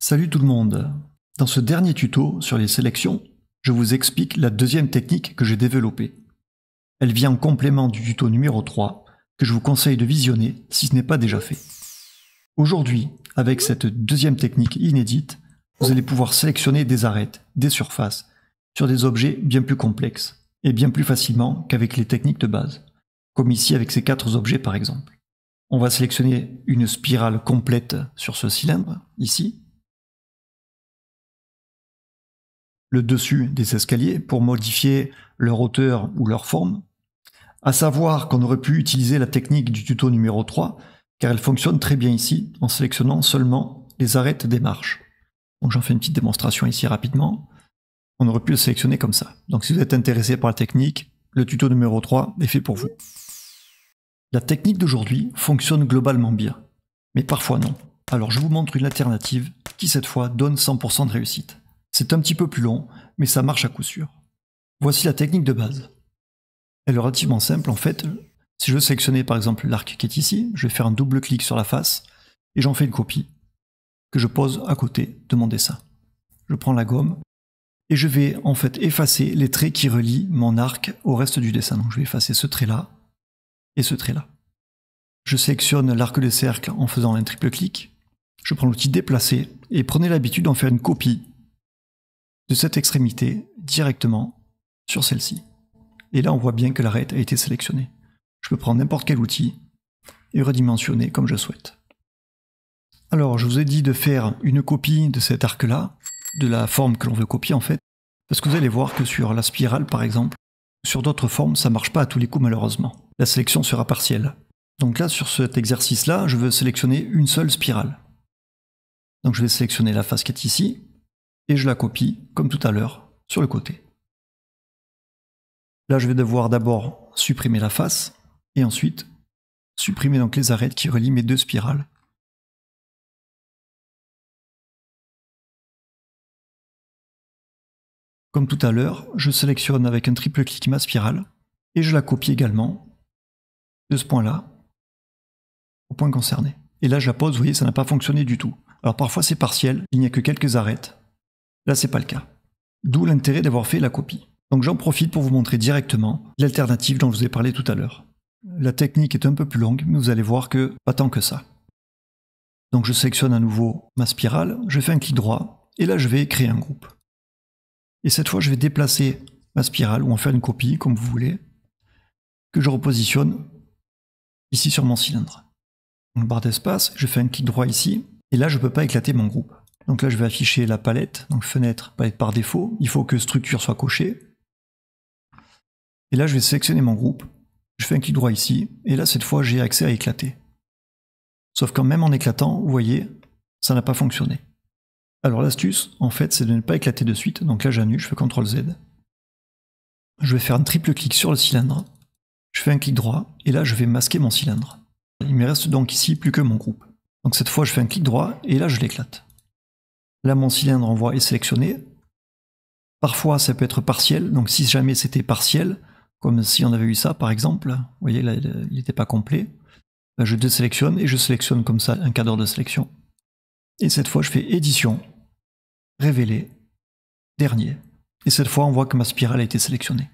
Salut tout le monde Dans ce dernier tuto sur les sélections, je vous explique la deuxième technique que j'ai développée. Elle vient en complément du tuto numéro 3 que je vous conseille de visionner si ce n'est pas déjà fait. Aujourd'hui, avec cette deuxième technique inédite, vous allez pouvoir sélectionner des arêtes, des surfaces, sur des objets bien plus complexes et bien plus facilement qu'avec les techniques de base, comme ici avec ces quatre objets par exemple. On va sélectionner une spirale complète sur ce cylindre, ici, le dessus des escaliers pour modifier leur hauteur ou leur forme. À savoir qu'on aurait pu utiliser la technique du tuto numéro 3, car elle fonctionne très bien ici en sélectionnant seulement les arêtes des marches. Donc j'en fais une petite démonstration ici rapidement. On aurait pu le sélectionner comme ça. Donc si vous êtes intéressé par la technique, le tuto numéro 3 est fait pour vous. La technique d'aujourd'hui fonctionne globalement bien, mais parfois non. Alors je vous montre une alternative qui cette fois donne 100% de réussite. C'est un petit peu plus long, mais ça marche à coup sûr. Voici la technique de base. Elle est relativement simple en fait. Si je veux sélectionner par exemple l'arc qui est ici, je vais faire un double clic sur la face et j'en fais une copie que je pose à côté de mon dessin. Je prends la gomme et je vais en fait effacer les traits qui relient mon arc au reste du dessin. Donc je vais effacer ce trait là et ce trait là. Je sélectionne l'arc de cercle en faisant un triple clic. Je prends l'outil déplacer et prenez l'habitude d'en faire une copie de cette extrémité directement sur celle-ci. Et là, on voit bien que l'arête a été sélectionnée. Je peux prendre n'importe quel outil et redimensionner comme je souhaite. Alors, je vous ai dit de faire une copie de cet arc-là, de la forme que l'on veut copier en fait, parce que vous allez voir que sur la spirale, par exemple, sur d'autres formes, ça ne marche pas à tous les coups malheureusement. La sélection sera partielle. Donc là, sur cet exercice-là, je veux sélectionner une seule spirale. Donc je vais sélectionner la face qui est ici, et je la copie, comme tout à l'heure, sur le côté. Là, je vais devoir d'abord supprimer la face et ensuite supprimer donc les arêtes qui relient mes deux spirales. Comme tout à l'heure, je sélectionne avec un triple clic ma spirale et je la copie également de ce point-là au point concerné. Et là, je la pose, vous voyez, ça n'a pas fonctionné du tout. Alors parfois c'est partiel, il n'y a que quelques arêtes. Là, c'est pas le cas. D'où l'intérêt d'avoir fait la copie. Donc j'en profite pour vous montrer directement l'alternative dont je vous ai parlé tout à l'heure. La technique est un peu plus longue, mais vous allez voir que pas tant que ça. Donc je sélectionne à nouveau ma spirale, je fais un clic droit, et là je vais créer un groupe. Et cette fois je vais déplacer ma spirale ou en faire une copie, comme vous voulez, que je repositionne ici sur mon cylindre. Donc barre d'espace, je fais un clic droit ici, et là je ne peux pas éclater mon groupe. Donc là, je vais afficher la palette, donc fenêtre, palette par défaut. Il faut que structure soit cochée. Et là, je vais sélectionner mon groupe. Je fais un clic droit ici. Et là, cette fois, j'ai accès à éclater. Sauf qu'en même en éclatant, vous voyez, ça n'a pas fonctionné. Alors l'astuce, en fait, c'est de ne pas éclater de suite. Donc là, j'annule, je fais CTRL Z. Je vais faire un triple clic sur le cylindre. Je fais un clic droit. Et là, je vais masquer mon cylindre. Il me reste donc ici plus que mon groupe. Donc cette fois, je fais un clic droit. Et là, je l'éclate. Là, mon cylindre envoie est sélectionné. Parfois, ça peut être partiel. Donc, si jamais c'était partiel, comme si on avait eu ça, par exemple, vous voyez, là, il n'était pas complet. Ben, je désélectionne et je sélectionne comme ça un cadre de sélection. Et cette fois, je fais édition, révéler, dernier. Et cette fois, on voit que ma spirale a été sélectionnée.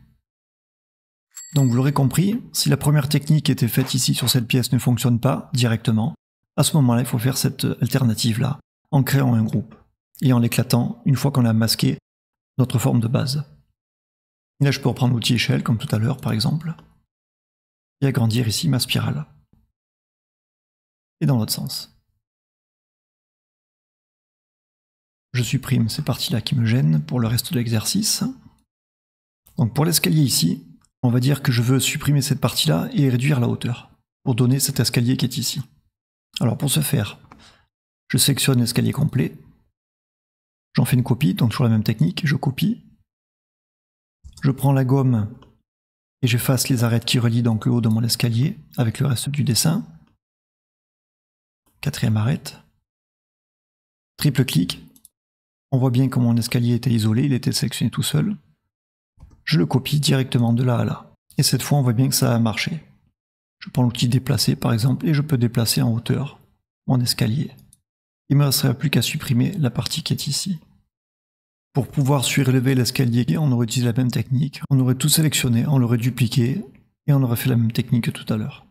Donc vous l'aurez compris, si la première technique qui était faite ici sur cette pièce ne fonctionne pas directement, à ce moment-là, il faut faire cette alternative-là, en créant un groupe et en l'éclatant une fois qu'on a masqué notre forme de base. Là, je peux reprendre l'outil échelle, comme tout à l'heure par exemple, et agrandir ici ma spirale. Et dans l'autre sens. Je supprime ces parties-là qui me gênent pour le reste de l'exercice. Donc pour l'escalier ici, on va dire que je veux supprimer cette partie-là et réduire la hauteur, pour donner cet escalier qui est ici. Alors pour ce faire, je sélectionne l'escalier complet, on fais une copie, donc toujours la même technique, je copie, je prends la gomme et j'efface les arêtes qui relient donc le haut de mon escalier avec le reste du dessin. Quatrième arête. Triple clic. On voit bien que mon escalier était isolé, il était sélectionné tout seul. Je le copie directement de là à là. Et cette fois, on voit bien que ça a marché. Je prends l'outil déplacer par exemple et je peux déplacer en hauteur mon escalier. Il ne me restera plus qu'à supprimer la partie qui est ici. Pour pouvoir surélever l'escalier, on aurait utilisé la même technique, on aurait tout sélectionné, on l'aurait dupliqué, et on aurait fait la même technique que tout à l'heure.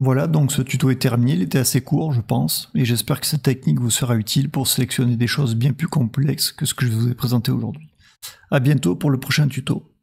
Voilà, donc ce tuto est terminé, il était assez court je pense, et j'espère que cette technique vous sera utile pour sélectionner des choses bien plus complexes que ce que je vous ai présenté aujourd'hui. A bientôt pour le prochain tuto.